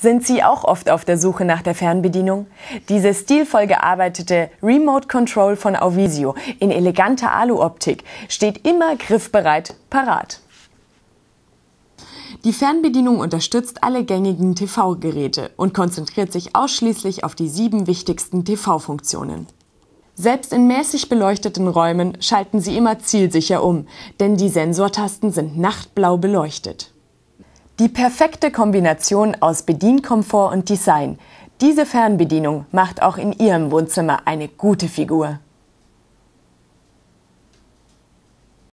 Sind Sie auch oft auf der Suche nach der Fernbedienung? Diese stilvoll gearbeitete Remote Control von Auvisio in eleganter Aluoptik steht immer griffbereit parat. Die Fernbedienung unterstützt alle gängigen TV-Geräte und konzentriert sich ausschließlich auf die sieben wichtigsten TV-Funktionen. Selbst in mäßig beleuchteten Räumen schalten Sie immer zielsicher um, denn die Sensortasten sind nachtblau beleuchtet. Die perfekte Kombination aus Bedienkomfort und Design. Diese Fernbedienung macht auch in Ihrem Wohnzimmer eine gute Figur.